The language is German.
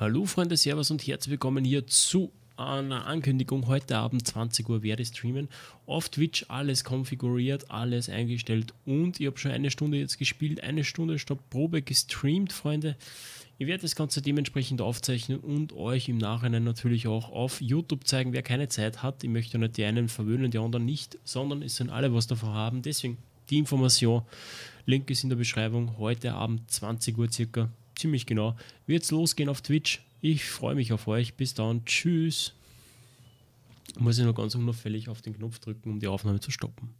Hallo Freunde, Servus und herzlich willkommen hier zu einer Ankündigung. Heute Abend 20 Uhr werde ich streamen. Auf Twitch alles konfiguriert, alles eingestellt und ich habe schon eine Stunde jetzt gespielt, eine Stunde Stopp Probe gestreamt, Freunde. Ich werde das Ganze dementsprechend aufzeichnen und euch im Nachhinein natürlich auch auf YouTube zeigen, wer keine Zeit hat. Ich möchte nicht die einen verwöhnen, die anderen nicht, sondern es sind alle was davon haben. Deswegen die Information. Link ist in der Beschreibung. Heute Abend 20 Uhr circa ziemlich genau, wird's losgehen auf Twitch. Ich freue mich auf euch. Bis dann. Tschüss. Muss ich nur ganz unauffällig auf den Knopf drücken, um die Aufnahme zu stoppen.